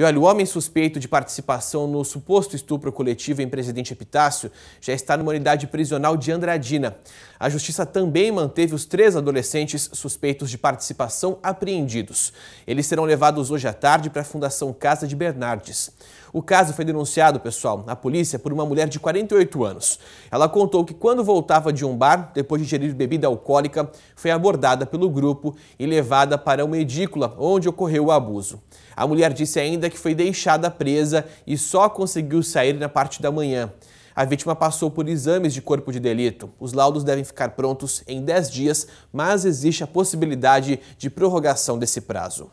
E olha, o homem suspeito de participação no suposto estupro coletivo em Presidente Epitácio já está numa unidade prisional de Andradina. A justiça também manteve os três adolescentes suspeitos de participação apreendidos. Eles serão levados hoje à tarde para a Fundação Casa de Bernardes. O caso foi denunciado, pessoal, à polícia por uma mulher de 48 anos. Ela contou que quando voltava de um bar, depois de ingerir bebida alcoólica, foi abordada pelo grupo e levada para uma edícula onde ocorreu o abuso. A mulher disse ainda que foi deixada presa e só conseguiu sair na parte da manhã. A vítima passou por exames de corpo de delito. Os laudos devem ficar prontos em 10 dias, mas existe a possibilidade de prorrogação desse prazo.